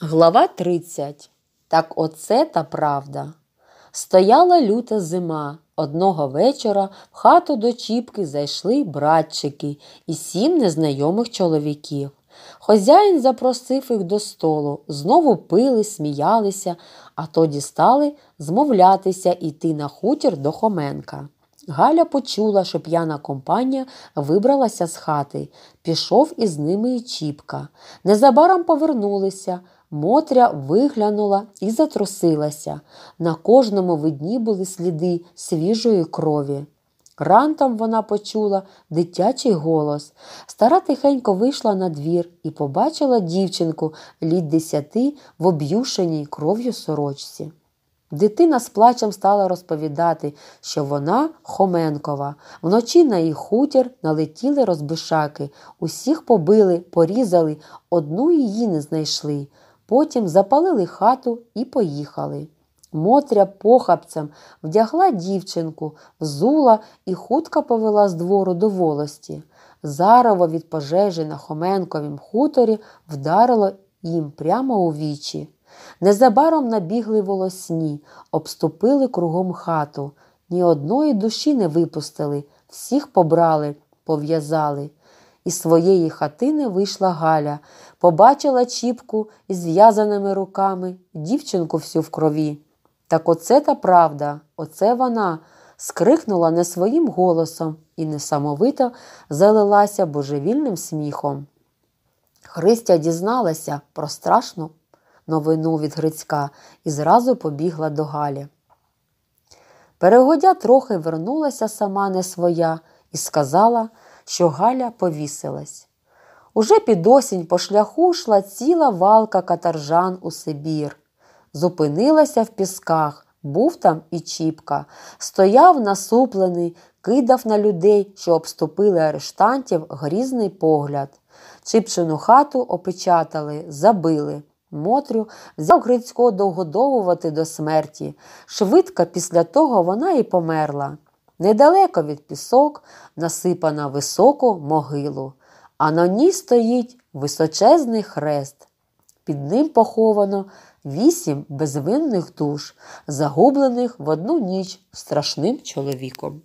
Глава 30. Так оце та правда. Стояла люта зима. Одного вечора в хату до Чіпки зайшли братчики і сім незнайомих чоловіків. Хозяїн запросив їх до столу, знову пили, сміялися, а тоді стали змовлятися йти на хутір до Хоменка. Галя почула, що п'яна компанія вибралася з хати, пішов із ними і Чіпка. Незабаром повернулися. Мотря виглянула і затрусилася. На кожному видні були сліди свіжої крові. Рантом вона почула дитячий голос. Стара тихенько вийшла на двір і побачила дівчинку літ десяти в об'юшеній кров'ю сорочці. Дитина з плачем стала розповідати, що вона Хоменкова. Вночі на її хутір налетіли розбишаки, усіх побили, порізали, одну її не знайшли. Потім запалили хату і поїхали. Мотря похапцем вдягла дівчинку, взула і хутка повела з двору до волості. Зарово від пожежі на Хоменковім хуторі вдарило їм прямо у вічі. Незабаром набігли волосні, обступили кругом хату, ні одної душі не випустили, всіх побрали, пов'язали. Із своєї хатини вийшла Галя, побачила Чіпку із зв'язаними руками, дівчинку всю в крові. Так оце та правда, оце вона. Скрикнула не своїм голосом і несамовито залилася божевільним сміхом. Христя дізналася про страшну новину від Грицька і зразу побігла до Галі. Перегодя трохи вернулася сама не своя і сказала, що Галя повісилась. Уже під осінь по шляху йшла ціла валка катаржан у Сибір. Зупинилася в пісках, був там і Чіпка, стояв насуплений, кидав на людей, що обступили арештантів, грізний погляд. Чіпчину хату опечатали, забили. Мотрю, взяв Грицько довгодовувати до смерті. Швидко після того вона і померла. Недалеко від пісок насипана високу могилу, а на ній стоїть височезний хрест. Під ним поховано вісім безвинних душ, загублених в одну ніч страшним чоловіком.